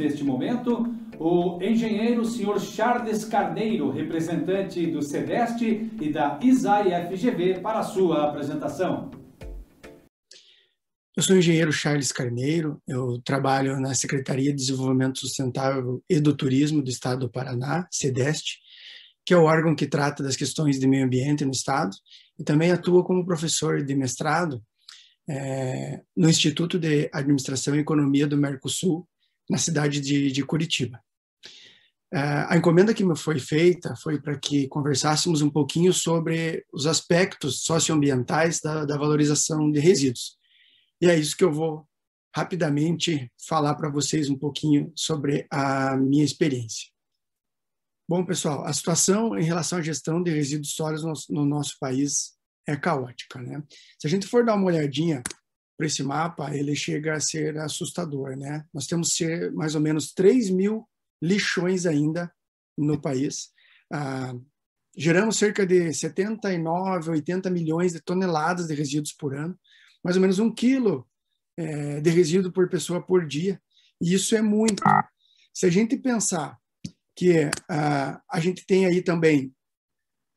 neste momento o engenheiro senhor Charles Carneiro, representante do SEDEST e da ISAI FGV, para a sua apresentação. Eu sou o engenheiro Charles Carneiro, eu trabalho na Secretaria de Desenvolvimento Sustentável e do Turismo do Estado do Paraná, SEDEST, que é o órgão que trata das questões de meio ambiente no Estado, e também atua como professor de mestrado é, no Instituto de Administração e Economia do Mercosul, na cidade de, de Curitiba. Uh, a encomenda que me foi feita foi para que conversássemos um pouquinho sobre os aspectos socioambientais da, da valorização de resíduos. E é isso que eu vou rapidamente falar para vocês um pouquinho sobre a minha experiência. Bom, pessoal, a situação em relação à gestão de resíduos sólidos no, no nosso país é caótica. Né? Se a gente for dar uma olhadinha para esse mapa, ele chega a ser assustador, né? Nós temos ser mais ou menos 3 mil lixões ainda no país. Ah, geramos cerca de 79, 80 milhões de toneladas de resíduos por ano, mais ou menos um quilo é, de resíduo por pessoa por dia. E isso é muito. Se a gente pensar que ah, a gente tem aí também,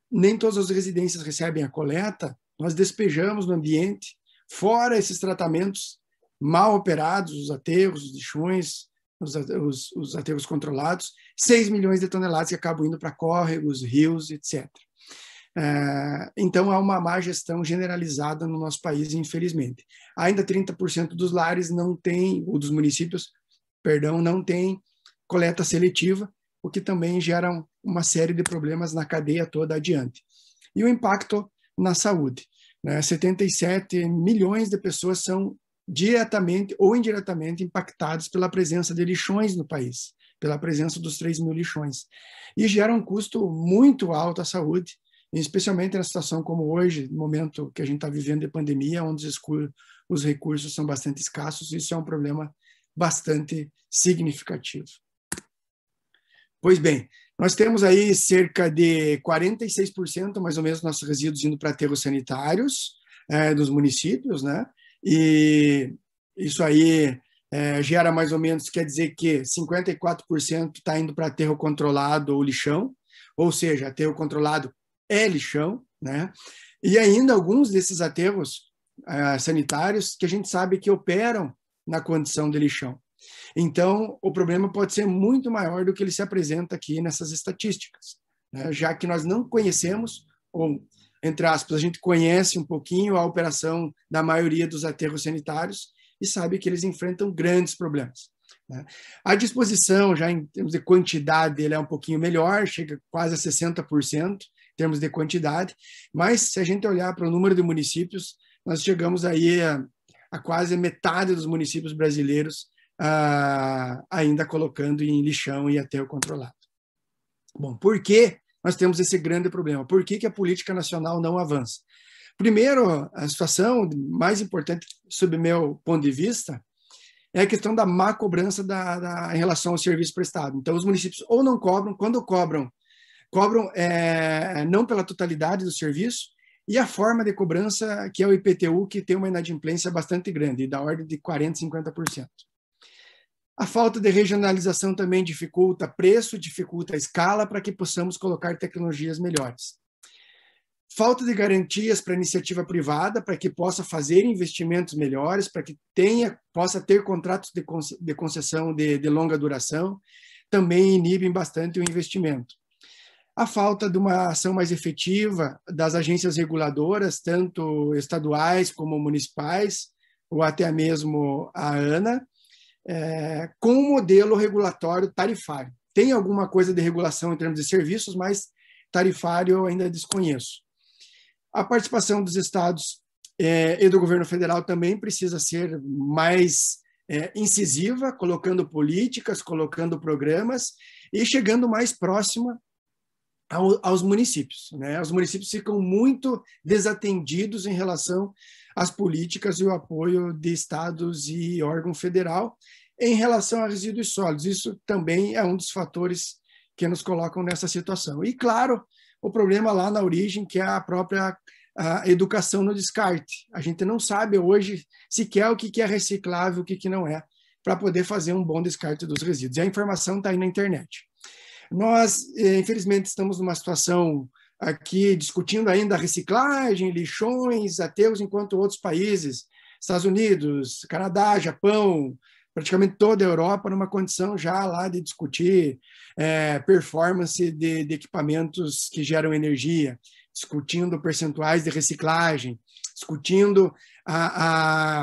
nem todas as residências recebem a coleta, nós despejamos no ambiente Fora esses tratamentos mal operados, os aterros, os lixões, os, os, os aterros controlados, 6 milhões de toneladas que acabam indo para córregos, rios, etc. É, então, há uma má gestão generalizada no nosso país, infelizmente. Ainda 30% dos lares não tem, ou dos municípios, perdão, não tem coleta seletiva, o que também gera uma série de problemas na cadeia toda adiante. E o impacto na saúde. Né? 77 milhões de pessoas são diretamente ou indiretamente impactadas pela presença de lixões no país, pela presença dos 3 mil lixões. E gera um custo muito alto à saúde, especialmente na situação como hoje, no momento que a gente está vivendo de pandemia, onde os recursos são bastante escassos, isso é um problema bastante significativo. Pois bem, nós temos aí cerca de 46%, mais ou menos, dos nossos resíduos indo para aterros sanitários é, dos municípios, né? E isso aí é, gera mais ou menos, quer dizer que 54% está indo para aterro controlado ou lixão, ou seja, aterro controlado é lixão, né? E ainda alguns desses aterros é, sanitários que a gente sabe que operam na condição de lixão. Então, o problema pode ser muito maior do que ele se apresenta aqui nessas estatísticas, né? já que nós não conhecemos, ou, entre aspas, a gente conhece um pouquinho a operação da maioria dos aterros sanitários e sabe que eles enfrentam grandes problemas. Né? A disposição, já em termos de quantidade, ele é um pouquinho melhor, chega quase a 60% em termos de quantidade, mas se a gente olhar para o número de municípios, nós chegamos aí a, a quase metade dos municípios brasileiros ah, ainda colocando em lixão e até o controlado. Bom, por que nós temos esse grande problema? Por que, que a política nacional não avança? Primeiro, a situação mais importante, sob meu ponto de vista, é a questão da má cobrança da, da, em relação ao serviço prestado. Então, os municípios ou não cobram, quando cobram, cobram é, não pela totalidade do serviço, e a forma de cobrança, que é o IPTU, que tem uma inadimplência bastante grande, da ordem de 40%, 50%. A falta de regionalização também dificulta preço, dificulta a escala para que possamos colocar tecnologias melhores. Falta de garantias para a iniciativa privada, para que possa fazer investimentos melhores, para que tenha, possa ter contratos de, de concessão de, de longa duração, também inibem bastante o investimento. A falta de uma ação mais efetiva das agências reguladoras, tanto estaduais como municipais, ou até mesmo a ANA, é, com o modelo regulatório tarifário. Tem alguma coisa de regulação em termos de serviços, mas tarifário eu ainda desconheço. A participação dos estados é, e do governo federal também precisa ser mais é, incisiva, colocando políticas, colocando programas e chegando mais próxima ao, aos municípios. Né? Os municípios ficam muito desatendidos em relação as políticas e o apoio de estados e órgão federal em relação a resíduos sólidos. Isso também é um dos fatores que nos colocam nessa situação. E, claro, o problema lá na origem, que é a própria a educação no descarte. A gente não sabe hoje sequer o que é reciclável, o que não é, para poder fazer um bom descarte dos resíduos. E a informação está aí na internet. Nós, eh, infelizmente, estamos numa situação aqui discutindo ainda reciclagem, lixões, ateus, enquanto outros países, Estados Unidos, Canadá, Japão, praticamente toda a Europa, numa condição já lá de discutir é, performance de, de equipamentos que geram energia, discutindo percentuais de reciclagem, discutindo a,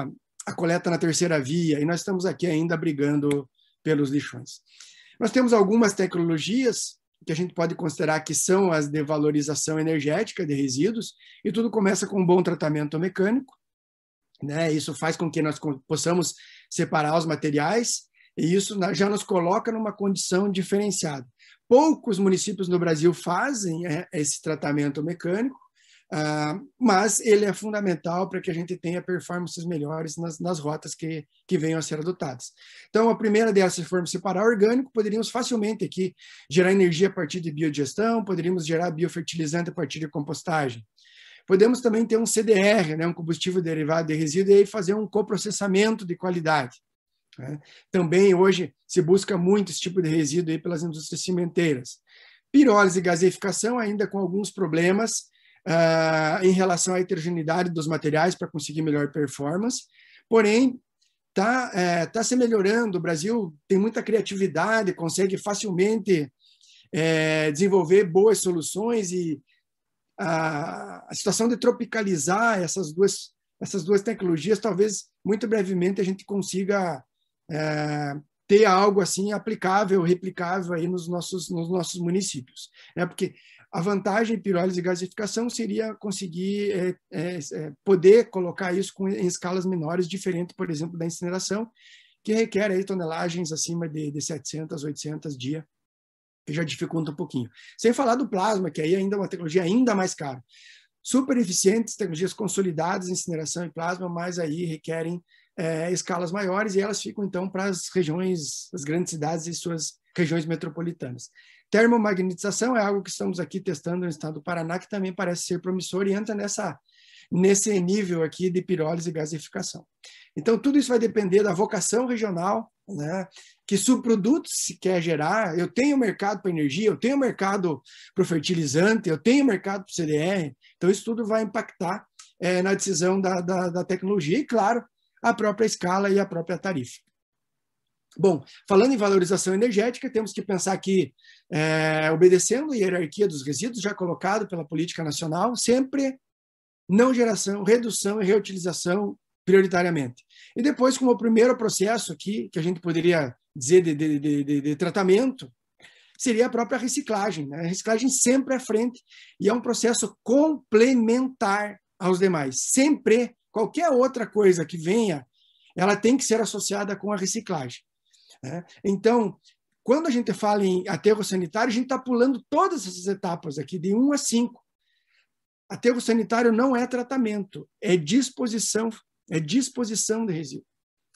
a, a, coleta na terceira via, e nós estamos aqui ainda brigando pelos lixões. Nós temos algumas tecnologias que a gente pode considerar que são as de valorização energética de resíduos, e tudo começa com um bom tratamento mecânico. Né? Isso faz com que nós possamos separar os materiais, e isso já nos coloca numa condição diferenciada. Poucos municípios no Brasil fazem é, esse tratamento mecânico, Uh, mas ele é fundamental para que a gente tenha performances melhores nas, nas rotas que, que venham a ser adotadas. Então, a primeira dessas forma de separar orgânico, poderíamos facilmente aqui gerar energia a partir de biodigestão, poderíamos gerar biofertilizante a partir de compostagem. Podemos também ter um CDR, né, um combustível derivado de resíduo, e aí fazer um coprocessamento de qualidade. Né? Também hoje se busca muito esse tipo de resíduo aí pelas indústrias cimenteiras. Pirólise e gaseificação, ainda com alguns problemas, uh, em relação à heterogeneidade dos materiais para conseguir melhor performance. Porém, está é, tá se melhorando. O Brasil tem muita criatividade, consegue facilmente é, desenvolver boas soluções e a, a, situação de tropicalizar essas duas essas duas tecnologias, talvez muito brevemente a gente consiga é, ter algo assim aplicável, replicável aí nos nossos nos nossos municípios, é Porque a vantagem de pirólise e gasificação seria conseguir é, é, é, poder colocar isso com, em escalas menores, diferente, por exemplo, da incineração, que requer aí tonelagens acima de, de 700, 800 dia, que já dificulta um pouquinho. Sem falar do plasma, que aí é ainda é uma tecnologia ainda mais cara. Super eficientes, tecnologias consolidadas incineração e plasma, mas aí requerem é, escalas maiores e elas ficam então para as regiões, as grandes cidades e suas regiões metropolitanas. Termomagnetização é algo que estamos aqui testando no estado do Paraná, que também parece ser promissor e entra nessa, nesse nível aqui de pirólise e gasificação. Então, tudo isso vai depender da vocação regional, né? que subprodutos se quer gerar. Eu tenho mercado para energia, eu tenho mercado para fertilizante, eu tenho mercado para CDR. Então, isso tudo vai impactar é, na decisão da, da, da tecnologia e, claro, a própria escala e a própria tarifa. Bom, falando em valorização energética, temos que pensar que, é, obedecendo a hierarquia dos resíduos já colocado pela política nacional, sempre não geração, redução e reutilização prioritariamente. E depois, como o primeiro processo aqui, que a gente poderia dizer de, de, de, de tratamento, seria a própria reciclagem. Né? A reciclagem sempre à frente e é um processo complementar aos demais. Sempre, qualquer outra coisa que venha, ela tem que ser associada com a reciclagem. Né? Então, quando a gente fala em aterro sanitário, a gente está pulando todas essas etapas aqui, de 1 a 5. Aterro sanitário não é tratamento, é disposição, é disposição do resíduo,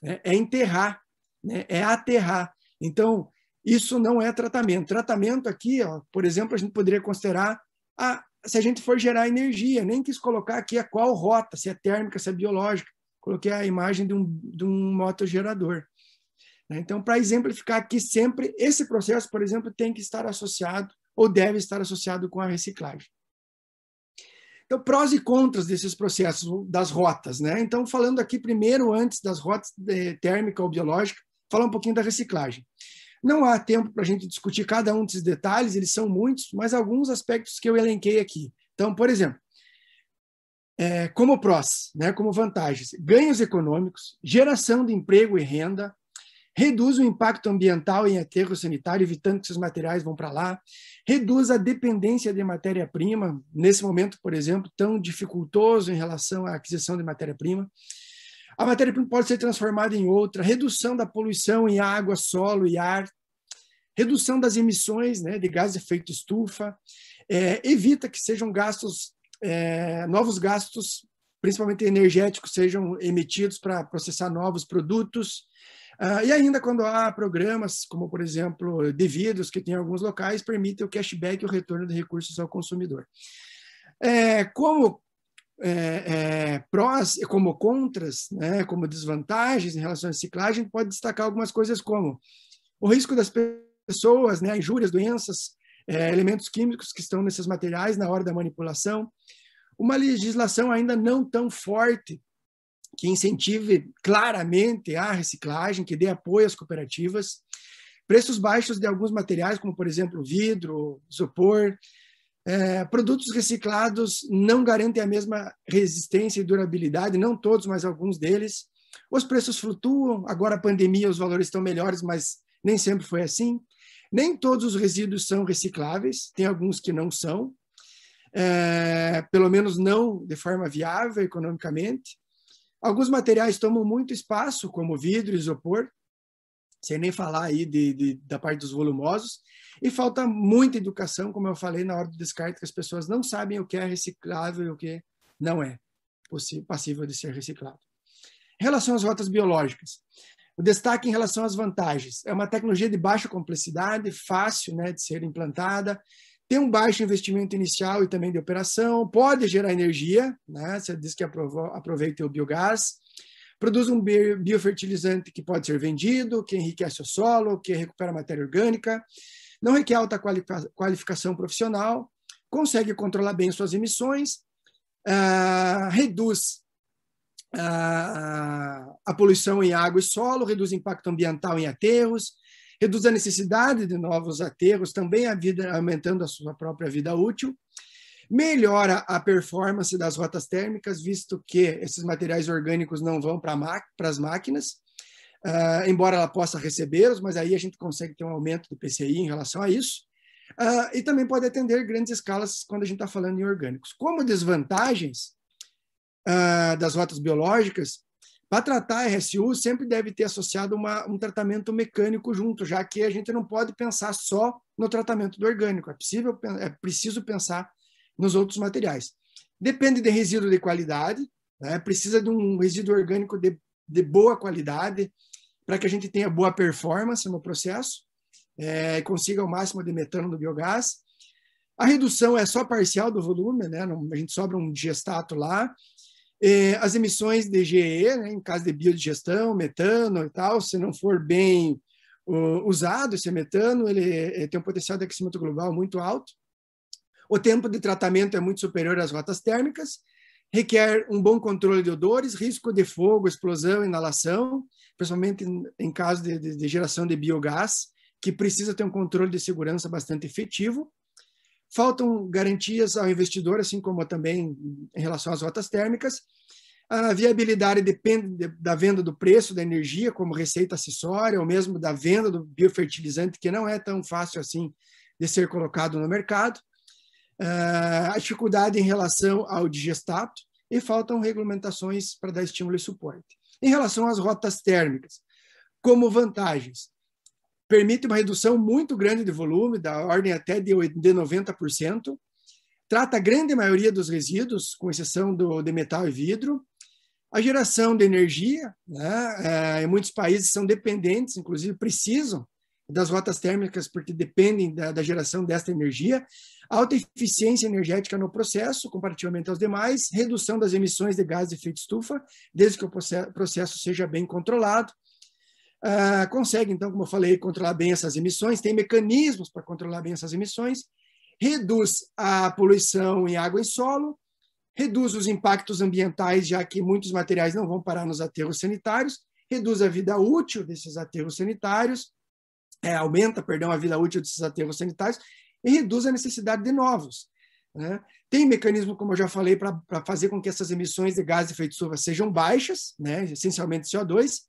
né? é enterrar, né? é aterrar. Então, isso não é tratamento. Tratamento aqui, ó, por exemplo, a gente poderia considerar a, se a gente for gerar energia, nem quis colocar aqui a qual rota, se é térmica, se é biológica. Coloquei a imagem de um, de um motogerador. Né? Então, para exemplificar aqui sempre, esse processo, por exemplo, tem que estar associado ou deve estar associado com a reciclagem. Então, prós e contras desses processos, das rotas. Né? Então, falando aqui primeiro, antes das rotas eh, térmica ou biológica, falar um pouquinho da reciclagem. Não há tempo para a gente discutir cada um desses detalhes, eles são muitos, mas alguns aspectos que eu elenquei aqui. Então, por exemplo, é, como prós, né, como vantagens, ganhos econômicos, geração de emprego e renda, reduz o impacto ambiental em aterro sanitário, evitando que esses materiais vão para lá, reduz a dependência de matéria-prima, nesse momento, por exemplo, tão dificultoso em relação à aquisição de matéria-prima. A matéria-prima pode ser transformada em outra, redução da poluição em água, solo e ar, redução das emissões né, de gases de efeito estufa, é, evita que sejam gastos, é, novos gastos, principalmente energéticos, sejam emitidos para processar novos produtos, ah, e ainda quando há programas, como por exemplo, devidos, que tem alguns locais, permitem o cashback e o retorno de recursos ao consumidor. É, como é, é, prós, como contras, né, como desvantagens em relação à reciclagem, pode destacar algumas coisas como o risco das pessoas, né, injúrias, doenças, é, elementos químicos que estão nesses materiais na hora da manipulação, uma legislação ainda não tão forte que incentive claramente a reciclagem, que dê apoio às cooperativas, preços baixos de alguns materiais, como por exemplo vidro, isopor, é, produtos reciclados não garantem a mesma resistência e durabilidade, não todos, mas alguns deles. Os preços flutuam, agora a pandemia os valores estão melhores, mas nem sempre foi assim. Nem todos os resíduos são recicláveis, tem alguns que não são, é, pelo menos não de forma viável economicamente. Alguns materiais tomam muito espaço, como vidro, isopor, sem nem falar aí de, de, da parte dos volumosos. E falta muita educação, como eu falei na hora do descarte, que as pessoas não sabem o que é reciclável e o que não é passível de ser reciclado. Em relação às rotas biológicas, o destaque em relação às vantagens. É uma tecnologia de baixa complexidade, fácil né, de ser implantada, tem um baixo investimento inicial e também de operação, pode gerar energia, né? você diz que aproveita o biogás, produz um biofertilizante que pode ser vendido, que enriquece o solo, que recupera matéria orgânica, não requer alta qualificação profissional, consegue controlar bem suas emissões, uh, reduz uh, a poluição em água e solo, reduz impacto ambiental em aterros, reduz a necessidade de novos aterros, também a vida, aumentando a sua própria vida útil, melhora a performance das rotas térmicas, visto que esses materiais orgânicos não vão para as máquinas, uh, embora ela possa recebê-los, mas aí a gente consegue ter um aumento do PCI em relação a isso, uh, e também pode atender grandes escalas quando a gente está falando em orgânicos. Como desvantagens uh, das rotas biológicas, para tratar a RSU, sempre deve ter associado uma, um tratamento mecânico junto, já que a gente não pode pensar só no tratamento do orgânico, é, possível, é preciso pensar nos outros materiais. Depende de resíduo de qualidade, né? precisa de um resíduo orgânico de, de boa qualidade para que a gente tenha boa performance no processo é, e consiga o máximo de metano do biogás. A redução é só parcial do volume, né? a gente sobra um digestato lá, eh, as emissões de GE, né, em caso de biodigestão, metano e tal, se não for bem uh, usado esse metano, ele, tem um potencial de aquecimento global muito alto. O tempo de tratamento é muito superior às rotas térmicas, requer um bom controle de odores, risco de fogo, explosão, inalação, principalmente em, em caso de, de, de geração de biogás, que precisa ter um controle de segurança bastante efetivo. Faltam garantias ao investidor, assim como também em relação às rotas térmicas. A viabilidade depende da venda do preço da energia como receita acessória, ou mesmo da venda do biofertilizante, que não é tão fácil assim de ser colocado no mercado. Ah, a dificuldade em relação ao digestato e faltam regulamentações para dar estímulo e suporte. Em relação às rotas térmicas, como vantagens, permite uma redução muito grande de volume, da ordem até de 90%, trata a grande maioria dos resíduos, com exceção do, de metal e vidro, a geração de energia, né? Eh, em muitos países são dependentes, inclusive precisam das rotas térmicas, porque dependem da, da geração desta energia, alta eficiência energética no processo, comparativamente aos demais, redução das emissões de gases de efeito estufa, desde que o processo seja bem controlado, ah, consegue, então, como eu falei, controlar bem essas emissões, tem mecanismos para controlar bem essas emissões, reduz a poluição em água e solo, reduz os impactos ambientais, já que muitos materiais não vão parar nos aterros sanitários, reduz a vida útil desses aterros sanitários, é, aumenta, perdão, a vida útil desses aterros sanitários e reduz a necessidade de novos. Né? Tem mecanismo, como eu já falei, para fazer com que essas emissões de gases de efeito de estufa sejam baixas, né? essencialmente CO2,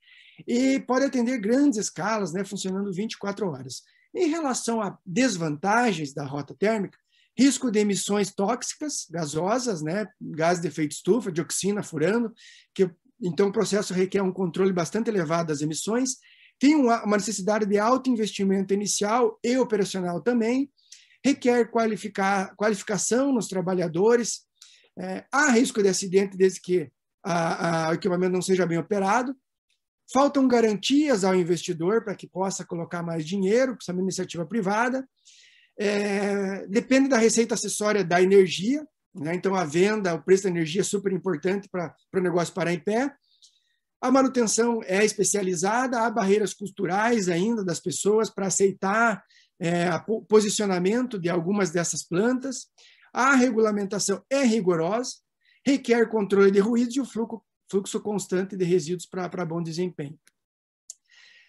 e pode atender grandes escalas, né, funcionando 24 horas. Em relação a desvantagens da rota térmica, risco de emissões tóxicas, gasosas, né, gás de efeito estufa, dioxina, furano, que então o processo requer um controle bastante elevado das emissões, tem uma necessidade de alto investimento inicial e operacional também, requer qualificar, qualificação nos trabalhadores, é, há risco de acidente desde que a, a, o equipamento não seja bem operado, Faltam garantias ao investidor para que possa colocar mais dinheiro, precisa de iniciativa privada. É, depende da receita acessória da energia, né? então a venda, o preço da energia é super importante para o negócio parar em pé. A manutenção é especializada, há barreiras culturais ainda das pessoas para aceitar é, o posicionamento de algumas dessas plantas. A regulamentação é rigorosa, requer controle de ruídos e o fluxo, fluxo constante de resíduos para bom desempenho.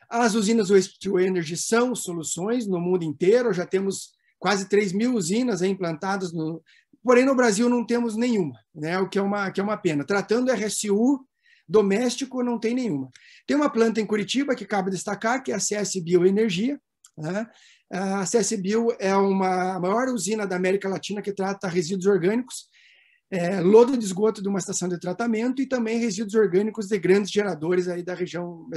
As usinas Waste Energy são soluções no mundo inteiro, já temos quase 3 mil usinas implantadas, no, porém no Brasil não temos nenhuma, né? o que é, uma, que é uma pena. Tratando RSU doméstico, não tem nenhuma. Tem uma planta em Curitiba que cabe destacar, que é a CS Bioenergia. Né? A CS Bio é uma a maior usina da América Latina que trata resíduos orgânicos, é, lodo de esgoto de uma estação de tratamento e também resíduos orgânicos de grandes geradores aí da região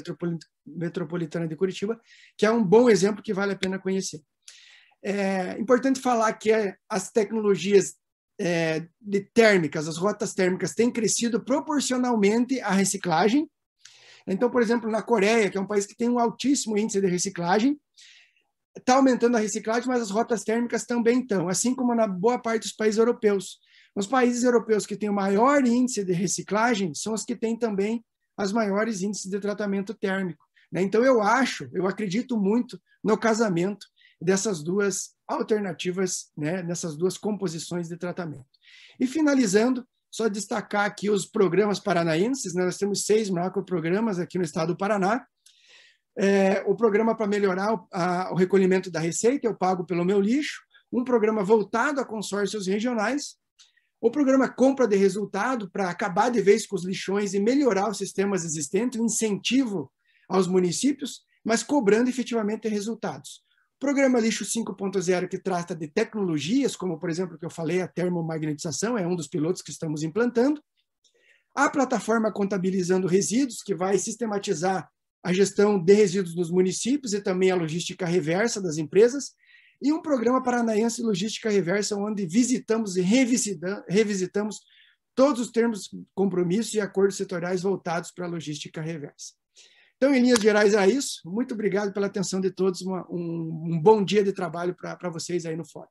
metropolitana de Curitiba, que é um bom exemplo que vale a pena conhecer. É importante falar que as tecnologias é, de térmicas, as rotas térmicas, têm crescido proporcionalmente à reciclagem. Então, por exemplo, na Coreia, que é um país que tem um altíssimo índice de reciclagem, está aumentando a reciclagem, mas as rotas térmicas também estão, assim como na boa parte dos países europeus. Os países europeus que têm o maior índice de reciclagem são os que têm também as maiores índices de tratamento térmico. Né? Então, eu acho, eu acredito muito no casamento dessas duas alternativas, né? nessas duas composições de tratamento. E finalizando, só destacar aqui os programas paranaenses, né? nós temos seis macroprogramas aqui no estado do Paraná. É, o programa para melhorar o, a, o recolhimento da receita, eu pago pelo meu lixo. Um programa voltado a consórcios regionais, o programa Compra de Resultado, para acabar de vez com os lixões e melhorar os sistemas existentes, incentivo aos municípios, mas cobrando efetivamente resultados. O programa Lixo 5.0, que trata de tecnologias, como por exemplo o que eu falei, a termomagnetização, é um dos pilotos que estamos implantando. A plataforma Contabilizando Resíduos, que vai sistematizar a gestão de resíduos nos municípios e também a logística reversa das empresas, e um programa paranaense Logística Reversa, onde visitamos e revisitamos, todos os termos, compromissos e acordos setoriais voltados para a logística reversa. Então, em linhas gerais, é isso. Muito obrigado pela atenção de todos. Uma, um, um, bom dia de trabalho para vocês aí no fórum.